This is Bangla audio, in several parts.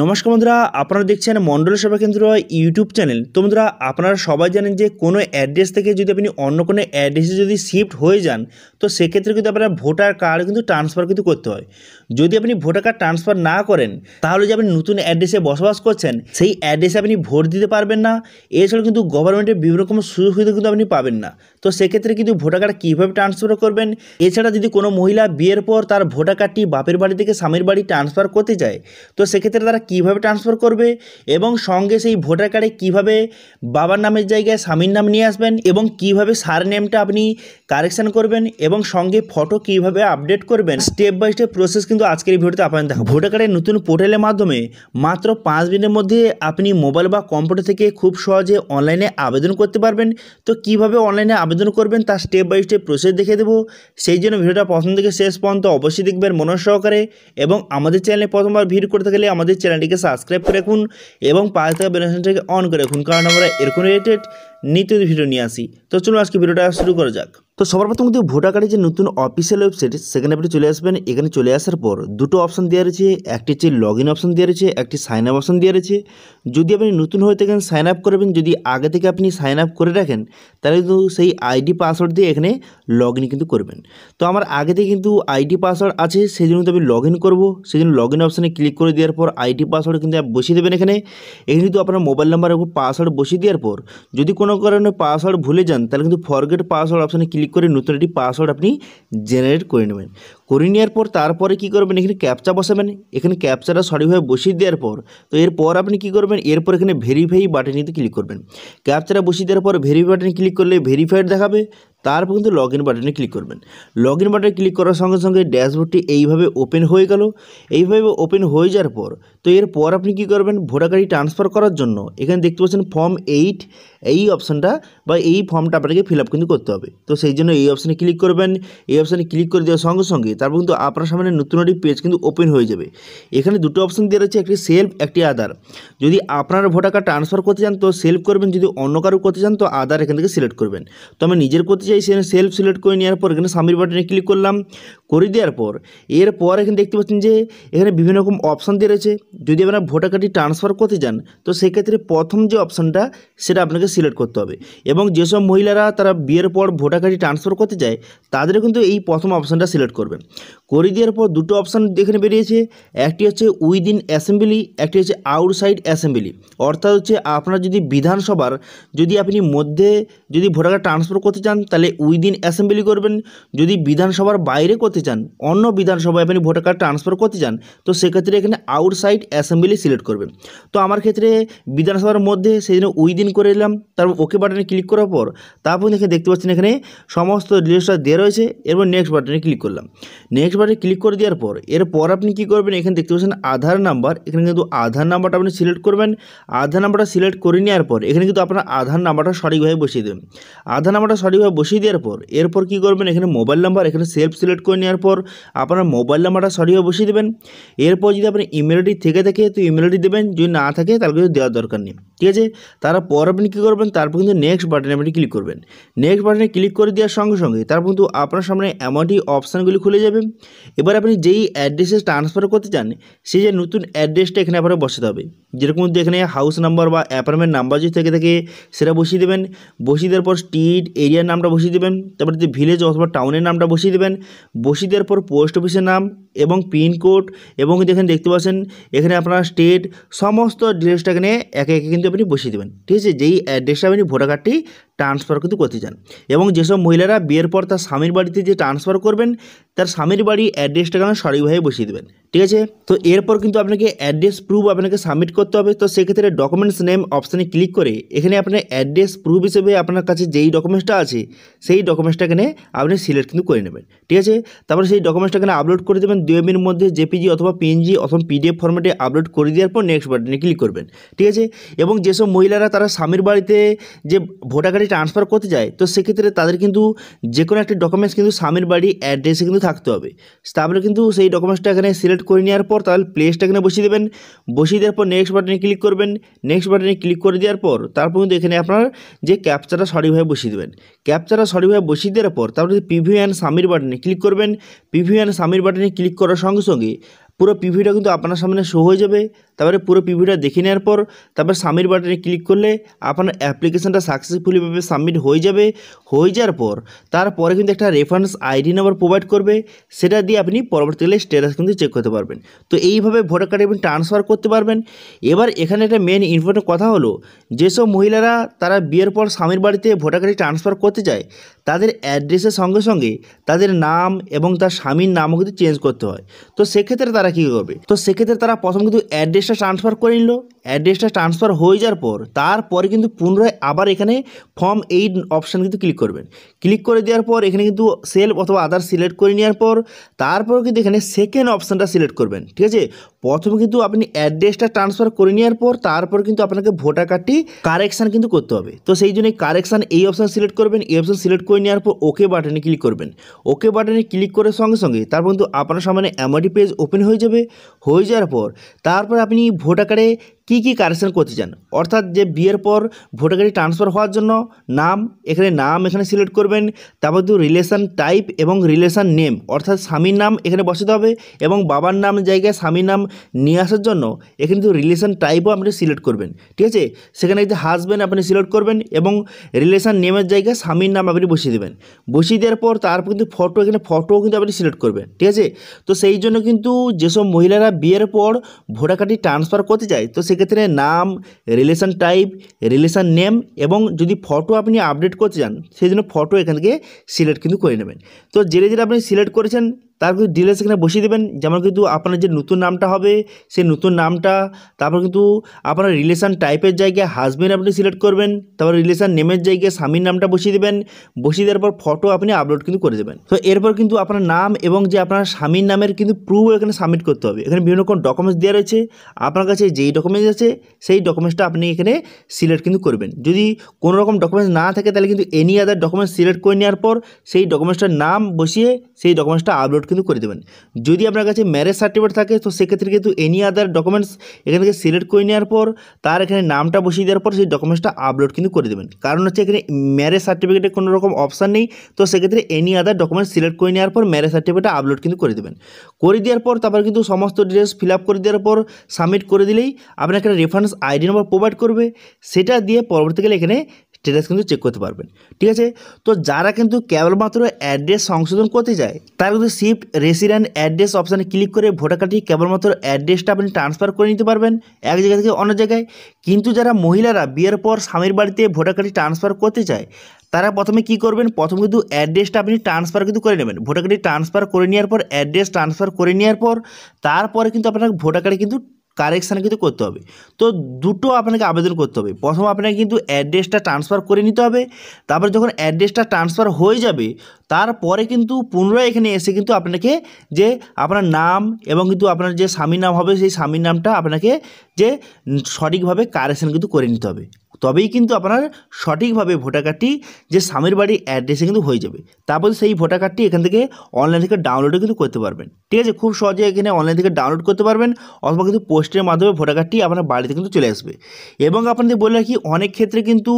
নমস্কার বন্ধুরা আপনারা দেখছেন মণ্ডল সেবা কেন্দ্র ইউটিউব চ্যানেল তো বন্ধুরা আপনারা সবাই জানেন যে কোনো অ্যাড্রেস থেকে যদি আপনি অন্য কোনো অ্যাড্রেসে যদি শিফট হয়ে যান তো সেক্ষেত্রে কিন্তু আপনার ভোটার কার্ড কিন্তু ট্রান্সফার কিন্তু করতে হয় যদি আপনি ভোটার কার্ড ট্রান্সফার না করেন তাহলে যে আপনি নতুন অ্যাড্রেসে বসবাস করছেন সেই অ্যাড্রেসে আপনি ভোট দিতে পারবেন না এছাড়া কিন্তু গভর্নমেন্টের বিভিন্ন রকম সুযোগ সুবিধা কিন্তু আপনি পাবেন না তো সেক্ষেত্রে কিন্তু ভোটার কার্ড কীভাবে ট্রান্সফার করবেন এছাড়া যদি কোনো মহিলা বিয়ের পর তার ভোটার কার্ডটি বাপের বাড়ি থেকে স্বামীর বাড়ি ট্রান্সফার করতে যায় তো সেক্ষেত্রে তারা কিভাবে ট্রান্সফার করবে এবং সঙ্গে সেই ভোটার কার্ডে কিভাবে বাবার নামের জায়গায় স্বামীর নাম নিয়ে আসবেন এবং কিভাবে সার নেমটা আপনি কারেকশান করবেন এবং সঙ্গে ফটো কিভাবে আপডেট করবেন স্টেপ বাই স্টেপ প্রসেস কিন্তু আজকের এই ভিডিওতে আপনার দেখা ভোটার কার্ডের নতুন পোর্টালের মাধ্যমে মাত্র পাঁচ মিনিটের মধ্যে আপনি মোবাইল বা কম্পিউটার থেকে খুব সহজে অনলাইনে আবেদন করতে পারবেন তো কিভাবে অনলাইনে আবেদন করবেন তার স্টেপ বাই স্টেপ প্রসেস দেখে দেবো সেই জন্য ভিডিওটা প্রথম থেকে শেষ পর্যন্ত অবশ্যই দেখবেন মনোজ সহকারে এবং আমাদের চ্যানেলে প্রথমবার ভিড় করতে গেলে আমাদের চ্যানেল চ্যানেলটিকে সাবস্ক্রাইব করে রাখুন এবং পাশে থাকা বেলাইনটিকে অন করে রাখুন কারণ আমরা এরকম রিলেটেড নিত্য ভিডিও নিয়ে আসি তো চলুন আজকে ভিডিওটা শুরু করা যাক তো সবার প্রথম কিন্তু ভোটার কার্ডের যে নতুন অফিসিয়াল ওয়েবসাইট সেখানে আপনি চলে আসবেন এখানে চলে আসার পর দুটো অপশান দেওয়া রয়েছে একটি হচ্ছে লগ ইন অপশন দেওয়া রয়েছে একটি সাইন আপ অপশন দেওয়া রয়েছে যদি আপনি নতুন হয়ে থাকেন সাইন আপ করবেন যদি আগে থেকে আপনি সাইন আপ করে রাখেন তাহলে কিন্তু সেই আইডি পাসওয়ার্ড দিয়ে এখানে লগ ইন কিন্তু করবেন তো আমার আগে থেকে কিন্তু আইডি পাসওয়ার্ড আছে সেই জন্য তো আমি লগ ইন করবো সেই জন্য লগ ইন অপশানে ক্লিক করে দেওয়ার পর আইডি পাসওয়ার্ড কিন্তু বসিয়ে দেবেন এখানে এখানে কিন্তু আপনার মোবাইল নাম্বার এবং পাসওয়ার্ড বসিয়ে দেওয়ার পর যদি কোনো কোনো কারণে পাসওয়ার্ড ভুলে যান তাহলে কিন্তু ফরগেট পাসওয়ার্ড অপশানে ক্লিক করে নতুন একটি পাসওয়ার্ড আপনি জেনারেট করে নেবেন করে নেওয়ার পর তারপরে কি করবেন এখানে ক্যাপচা বসাবেন এখানে ক্যাপচাটা সঠিকভাবে বসিয়ে দেওয়ার পর তো এরপর আপনি কি করবেন এরপর এখানে ভেরিফাই বাটনিতে ক্লিক করবেন ক্যাপচাটা বসিয়ে দেওয়ার পর ভেরিফাই বাটনে ক্লিক করলে ভেরিফাইড দেখাবে তারপর কিন্তু লগ ইন বাটনে ক্লিক করবেন লগ ইন বাটনে ক্লিক করার সঙ্গে সঙ্গে ড্যাশবোর্ডটি এইভাবে ওপেন হয়ে গেল এইভাবে ওপেন হয়ে যাওয়ার পর তো এরপর আপনি কি করবেন ভোটার কার্ডটি ট্রান্সফার করার জন্য এখানে দেখতে পাচ্ছেন ফর্ম এইট এই অপশানটা বা এই ফর্মটা আপনাকে ফিল আপ কিন্তু করতে হবে তো সেই জন্য এই অপশানে ক্লিক করবেন এই অপশানে ক্লিক করে দেওয়ার সঙ্গে সঙ্গে তারপর কিন্তু আপনার সামনে নতুন একটি পেজ কিন্তু ওপেন হয়ে যাবে এখানে দুটো অপশান দেওয়া রয়েছে একটি সেলফ একটি আধার যদি আপনার ভোটার কার্ড ট্রান্সফার করতে চান তো সেলফ করবেন যদি অন্য কারো করতে চান তো আধার এখান থেকে সিলেক্ট করবেন তো আমি নিজের করতে চাই সেখানে সেলফ সিলেক্ট করে নেওয়ার পর এখানে সামির বাটনে ক্লিক করলাম করে দেওয়ার পর এরপর এখানে দেখতে পাচ্ছেন যে এখানে বিভিন্ন রকম অপশান দিয়ে রয়েছে যদি আপনারা ভোটার কার্ডটি ট্রান্সফার করতে চান তো সেক্ষেত্রে প্রথম যে অপশানটা সেটা আপনাকে সিলেক্ট করতে হবে এবং যেসব মহিলারা তারা বিয়ের পর ভোটার কার্ডটি ট্রান্সফার করতে যায় তাদেরও কিন্তু এই প্রথম অপশানটা সিলেক্ট করবেন করে দেওয়ার পর দুটো অপশান এখানে বেরিয়েছে একটি হচ্ছে উইদিন অ্যাসেম্বলি একটি হচ্ছে আউটসাইড অ্যাসেম্বলি অর্থাৎ হচ্ছে আপনার যদি বিধানসভার যদি আপনি মধ্যে যদি ভোটার কার্ড ট্রান্সফার করতে চান তাহলে উইদিন অ্যাসেম্বলি করবেন যদি বিধানসভার বাইরে করতে চান অন্য বিধানসভায় আপনি ভোটার কার্ড ট্রান্সফার করতে চান তো সেক্ষেত্রে এখানে আউটসাইড অ্যাসেম্বলি সিলেক্ট করবেন তো আমার ক্ষেত্রে বিধানসভার মধ্যে সেই জন্য উইদিন করে এলাম তারপর ওকে বাটনে ক্লিক করার পর তারপর দেখে দেখতে পাচ্ছেন এখানে সমস্ত ডিটেলসটা দেওয়া রয়েছে এরপর নেক্সট বাটনে ক্লিক করলাম নেক্সট বাটনে ক্লিক করে দেওয়ার পর এরপর আপনি কি করবেন এখানে দেখতে পাচ্ছেন আধার নাম্বার এখানে কিন্তু আধার নাম্বারটা আপনি সিলেক্ট করবেন আধার নাম্বারটা সিলেক্ট করে নেওয়ার পর এখানে কিন্তু আপনার আধার নাম্বারটা সঠিকভাবে বসিয়ে দেবেন আধার নাম্বারটা সঠিকভাবে বসিয়ে দেওয়ার পর এরপর কি করবেন এখানে মোবাইল নাম্বার এখানে সেলফ সিলেক্ট করে নেওয়ার পর আপনার মোবাইল নাম্বারটা সরিয়ে বসিয়ে দেবেন এরপর যদি আপনি ইমেল আইডি থেকে থাকে তো ইমেল আইডি দেবেন যদি না থাকে তাহলে কিন্তু দেওয়ার দরকার নেই ঠিক আছে তারপর আপনি কী করবেন তারপর কিন্তু নেক্সট বাটনে আপনি ক্লিক করবেন নেক্সট বাটনে ক্লিক করে দেওয়ার সঙ্গে সঙ্গে তারপর কিন্তু আপনার সামনে এমনটি অপশানগুলি খুলে যাবে এবার আপনি যেই অ্যাড্রেসে ট্রান্সফার করতে চান সেই যে নতুন অ্যাড্রেসটা এখানে আপনার বসাতে হবে যেরকম কিন্তু এখানে হাউস নাম্বার বা অ্যাপার্টমেন্ট নাম্বার যদি থেকে থাকে সেটা বসিয়ে দেবেন বসিয়ে দেওয়ার পর স্ট্রিট এরিয়ার নামটা বসিয়ে দেবেন তারপরে যে ভিলেজ অথবা টাউনের নামটা বসিয়ে দেবেন রসিদের পর পোস্ট অফিসের নাম এবং পিনকোড এবং এখানে দেখতে পাচ্ছেন এখানে আপনার স্টেট সমস্ত ড্রেসটা এখানে একে একে কিন্তু আপনি বসিয়ে দেবেন ঠিক আছে যেই অ্যাড্রেসটা আপনি ভোটার কার্ডটি ট্রান্সফার কিন্তু করতে চান এবং যেসব মহিলারা বিয়ের পর তার স্বামীর বাড়িতে যে ট্রান্সফার করবেন তার স্বামীর বাড়ি অ্যাড্রেসটা কেন সঠিকভাবে বসিয়ে দেবেন ঠিক আছে তো এরপর কিন্তু আপনাকে অ্যাড্রেস প্রুফ আপনাকে সাবমিট করতে হবে তো সেক্ষেত্রে ডকুমেন্টস নেম অপশানে ক্লিক করে এখানে আপনার অ্যাড্রেস প্রুফ হিসেবে আপনার কাছে যেই ডকুমেন্টসটা আছে সেই ডকুমেন্টসটা এখানে আপনি সিলেক্ট কিন্তু করে নেবেন ঠিক আছে তারপরে সেই ডকুমেন্টসটা এখানে আপলোড করে দেবেন দুই এমবির মধ্যে জেপিজি অথবা পিএনজি অথবা পিডিএফ ফর্মেটে আপলোড করে দেওয়ার পর নেক্সট বাটনে ক্লিক করবেন ঠিক আছে এবং যেসব মহিলারা তারা স্বামীর বাড়িতে যে ভোটার বাড়ি ট্রান্সফার করতে যায় তো সেক্ষেত্রে তাদের কিন্তু যে কোনো একটি ডকুমেন্টস কিন্তু স্বামীর বাড়ি অ্যাড্রেসে কিন্তু থাকতে হবে তারপরে কিন্তু সেই ডকুমেন্টসটা এখানে সিলেক্ট করে নেওয়ার পর তাহলে প্লেসটা এখানে বসিয়ে দেবেন বসিয়ে দেওয়ার পর নেক্সট বাটনে ক্লিক করবেন নেক্সট বাটনে ক্লিক করে দেওয়ার পর তারপর কিন্তু এখানে আপনার যে ক্যাপচারটা সঠিকভাবে বসিয়ে দেবেন ক্যাপচারটা সঠিকভাবে বসিয়ে দেওয়ার পর তারপরে পিভিউ অ্যান্ড স্বামীর বাটনে ক্লিক করবেন পিভিউ অ্যান্ড স্বামীর বাটনে ক্লিক করার সঙ্গে সঙ্গে পুরো পিভিটা কিন্তু আপনার সামনে শো হয়ে যাবে তারপরে পুরো পিভিটা দেখে নেওয়ার পর তারপরে সাবমিট বাটনে ক্লিক করলে আপনার অ্যাপ্লিকেশানটা সাকসেসফুলিভাবে সাবমিট হয়ে যাবে হয়ে যাওয়ার পর তারপরে কিন্তু একটা রেফারেন্স আইডি নাম্বার প্রোভাইড করবে সেটা দিয়ে আপনি পরবর্তীকালে স্ট্যাটাস কিন্তু চেক করতে পারবেন তো এইভাবে ভোটার কার্ড আপনি ট্রান্সফার করতে পারবেন এবার এখানে একটা মেন ইম্পর্টেন্ট কথা হলো যেসব মহিলারা তারা বিয়ের পর স্বামীর বাড়িতে ভোটার কার্ডে ট্রান্সফার করতে যায় তাদের অ্যাড্রেসের সঙ্গে সঙ্গে তাদের নাম এবং তার স্বামীর নামও কিন্তু চেঞ্জ করতে হয় তো সেক্ষেত্রে তারা তারা কী করবে তো সেক্ষেত্রে তারা প্রথম কিন্তু অ্যাড্রেসটা ট্রান্সফার করে নিল অ্যাড্রেসটা ট্রান্সফার হয়ে যাওয়ার পর তারপরে কিন্তু পুনরায় আবার এখানে ফর্ম এইট অপশান কিন্তু ক্লিক করবেন ক্লিক করে দেওয়ার পর এখানে কিন্তু সেল অথবা আদার সিলেক্ট করে নেওয়ার পর তারপর কিন্তু এখানে সেকেন্ড অপশানটা সিলেক্ট করবেন ঠিক আছে প্রথমে কিন্তু আপনি অ্যাড্রেসটা ট্রান্সফার করে নেওয়ার পর তারপর কিন্তু আপনাকে ভোটার কার্ডটি কারেকশান কিন্তু করতে হবে তো সেই জন্য কারেকশান এই অপশান সিলেক্ট করবেন এই অপশান সিলেক্ট করে নেওয়ার পর ওকে বাটনে ক্লিক করবেন ওকে বাটনে ক্লিক করার সঙ্গে সঙ্গে তারপর কিন্তু আপনার সামনে এমআরটি পেজ ওপেন হয়ে হয়ে যাবে হয়ে যাওয়ার পর তারপর আপনি আকারে কি কি কারেকশন করতে চান অর্থাৎ যে বিয়ের পর ভোটার কার্ডে ট্রান্সফার হওয়ার জন্য নাম এখানে নাম এখানে সিলেক্ট করবেন তারপর দু রিলেশান টাইপ এবং রিলেশান নেম অর্থাৎ স্বামীর নাম এখানে বসাতে হবে এবং বাবার নাম জায়গায় স্বামীর নাম নিয়ে আসার জন্য এখানে তো রিলেশান টাইপও আপনি সিলেক্ট করবেন ঠিক আছে সেখানে যদি হাজব্যান্ড আপনি সিলেক্ট করবেন এবং রিলেশান নেমের জায়গায় স্বামীর নাম আপনি বসিয়ে দেবেন বসিয়ে দেওয়ার পর তারপর কিন্তু ফটো এখানে ফটোও কিন্তু আপনি সিলেক্ট করবেন ঠিক আছে তো সেই জন্য কিন্তু যেসব মহিলারা বিয়ের পর ভোটার কার্ডটি ট্রান্সফার করতে চায় তো সে সেক্ষেত্রে নাম রিলেশান টাইপ রিলেশান নেম এবং যদি ফটো আপনি আপডেট করতে চান সেই জন্য ফটো এখান থেকে সিলেক্ট কিন্তু করে নেবেন তো যেটা যেটা আপনি সিলেক্ট করেছেন তার কিন্তু ডিটেলস এখানে বসিয়ে দেবেন যেমন কিন্তু আপনার যে নতুন নামটা হবে সেই নতুন নামটা তারপর কিন্তু আপনার রিলেশান টাইপের জায়গায় হাজব্যান্ড আপনি সিলেক্ট করবেন তারপর রিলেশান নেমের জায়গায় স্বামীর নামটা বসিয়ে দেবেন বসিয়ে দেওয়ার পর ফটো আপনি আপলোড কিন্তু করে দেবেন তো এরপর কিন্তু আপনার নাম এবং যে আপনার স্বামীর নামের কিন্তু প্রুফ এখানে সাবমিট করতে হবে এখানে বিভিন্ন রকম ডকুমেন্টস দেওয়া রয়েছে আপনার কাছে যেই ডকুমেন্টস ডকুমেন্টস আছে সেই ডকুমেন্টসটা আপনি এখানে সিলেক্ট কিন্তু করবেন যদি কোনো রকম ডকুমেন্টস না থাকে তাহলে কিন্তু এনি আদার ডকুমেন্টস সিলেক্ট করে নেওয়ার পর সেই ডকুমেন্টসটার নাম বসিয়ে সেই ডকুমেন্টসটা আপলোড কিন্তু করে দেবেন যদি আপনার কাছে ম্যারেজ সার্টিফিকেট থাকে তো সেক্ষেত্রে কিন্তু এনি আদার ডকুমেন্টস এখান থেকে সিলেক্ট করে নেওয়ার পর তার এখানে নামটা বসিয়ে দেওয়ার পর সেই ডকুমেন্টসটা আপলোড কিন্তু করে দেবেন কারণ হচ্ছে এখানে ম্যারেজ সার্টিফিকেটে কোনো রকম অপশান নেই তো সেক্ষেত্রে এনি আদার ডকুমেন্টস সিলেক্ট করে নেওয়ার পর ম্যারেজ সার্টিফিকেটটা আপলোড কিন্তু করে দেবেন করে দেওয়ার পর তারপর কিন্তু সমস্ত ডিটেলস ফিল আপ করে দেওয়ার পর সাবমিট করে দিলেই আপনার আপনাকে একটা রেফারেন্স আইডি নম্বর প্রোভাইড করবে সেটা দিয়ে পরবর্তীকালে এখানে স্টেটাস কিন্তু চেক করতে পারবেন ঠিক আছে তো যারা কিন্তু কেবলমাত্র অ্যাড্রেস সংশোধন করতে চায় তারা কিন্তু শিফট রেসিডেন্ট অ্যাড্রেস অপশানে ক্লিক করে ভোটার কার্ডটি কেবলমাত্র অ্যাড্রেসটা আপনি ট্রান্সফার করে নিতে পারবেন এক জায়গা থেকে অন্য জায়গায় কিন্তু যারা মহিলারা বিয়ের পর স্বামীর বাড়িতে ভোটার কার্ডটি ট্রান্সফার করতে চায় তারা প্রথমে কি করবেন প্রথমে কিন্তু অ্যাড্রেসটা আপনি ট্রান্সফার কিন্তু করে নেবেন ভোটার কার্ডটি ট্রান্সফার করে নেওয়ার পর অ্যাড্রেস ট্রান্সফার করে নেওয়ার পর তারপরে কিন্তু আপনার ভোটার কার্ডে কিন্তু কারেকশান কিন্তু করতে হবে তো দুটো আপনাকে আবেদন করতে হবে প্রথম আপনাকে কিন্তু অ্যাড্রেসটা ট্রান্সফার করে নিতে হবে তারপরে যখন অ্যাড্রেসটা ট্রান্সফার হয়ে যাবে তারপরে কিন্তু পুনরায় এখানে এসে কিন্তু আপনাকে যে আপনার নাম এবং কিন্তু আপনার যে স্বামীর নাম হবে সেই স্বামীর নামটা আপনাকে যে সঠিকভাবে কারেকশান কিন্তু করে নিতে হবে তবেই কিন্তু আপনার সঠিকভাবে ভোটার কার্ডটি যে স্বামীর বাড়ির অ্যাড্রেসে কিন্তু হয়ে যাবে তারপর সেই ভোটার কার্ডটি এখান থেকে অনলাইন থেকে ডাউনলোডও কিন্তু করতে পারবেন ঠিক আছে খুব সহজে এখানে অনলাইন থেকে ডাউনলোড করতে পারবেন অথবা কিন্তু পোস্টের মাধ্যমে ভোটার কার্ডটি আপনার বাড়িতে কিন্তু চলে আসবে এবং আপনাদের বলে রাখি অনেক ক্ষেত্রে কিন্তু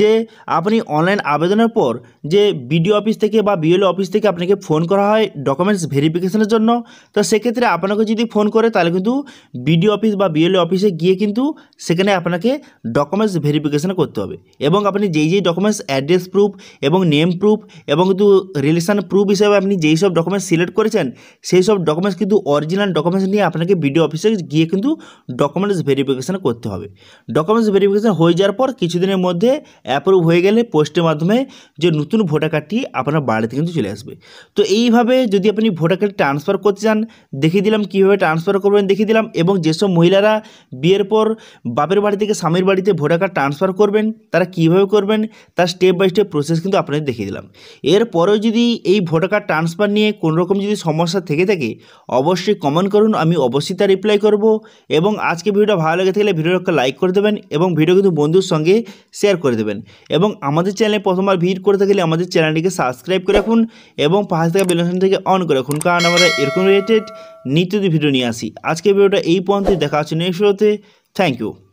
যে আপনি অনলাইন আবেদনের পর যে বিডিও অফিস থেকে বা বিএলও অফিস থেকে আপনাকে ফোন করা হয় ডকুমেন্টস ভেরিফিকেশনের জন্য তো সেক্ষেত্রে আপনাকে যদি ফোন করে তাহলে কিন্তু বিডিও অফিস বা বিএলও অফিসে গিয়ে কিন্তু সেখানে আপনাকে ডকুমেন্টস ভেরিফিকেশন ভেরিফিকেশান করতে হবে এবং আপনি যেই যেই ডকুমেন্টস অ্যাড্রেস প্রুফ এবং নেম প্রুফ এবং কিন্তু রিলেশান প্রুফ হিসেবে আপনি যেই সব ডকুমেন্টস সিলেক্ট করেছেন সেই সব ডকুমেন্টস কিন্তু অরিজিনাল ডকুমেন্টস নিয়ে আপনাকে বিডিও অফিসে গিয়ে কিন্তু ডকুমেন্টস ভেরিফিকেশান করতে হবে ডকুমেন্টস ভেরিফিকেশান হয়ে যাওয়ার পর কিছুদিনের মধ্যে অ্যাপ্রুভ হয়ে গেলে পোস্টের মাধ্যমে যে নতুন ভোটার কার্ডটি আপনার বাড়িতে কিন্তু চলে আসবে তো এইভাবে যদি আপনি ভোটার কার্ড ট্রান্সফার করতে চান দেখিয়ে দিলাম কীভাবে ট্রান্সফার করবেন দেখিয়ে দিলাম এবং যেসব মহিলারা বিয়ের পর বাপের বাড়ি থেকে স্বামীর বাড়িতে ভোটার কার্ড ট্রান্সফার ট্রান্সফার করবেন তারা কিভাবে করবেন তার স্টেপ বাই স্টেপ প্রসেস কিন্তু আপনাদের দেখিয়ে দিলাম এরপরেও যদি এই ভোটার কার্ড ট্রান্সফার নিয়ে কোনোরকম যদি সমস্যা থেকে থাকে অবশ্যই কমেন্ট করুন আমি অবশ্যই তার রিপ্লাই করব এবং আজকে ভিডিওটা ভালো লেগে থাকলে একটা লাইক করে দেবেন এবং ভিডিও কিন্তু বন্ধুর সঙ্গে শেয়ার করে দেবেন এবং আমাদের চ্যানেলে প্রথমবার ভিড় করে থাকলে আমাদের চ্যানেলটিকে সাবস্ক্রাইব করে রাখুন এবং পাশে থাকা বেলনশন থেকে অন করে রাখুন কারণ আমরা এরকম রিলেটেড নিত্যদি ভিডিও নিয়ে আসি আজকে ভিডিওটা এই পর্যন্ত দেখা হচ্ছে নেক্সট ভিডিওতে থ্যাংক ইউ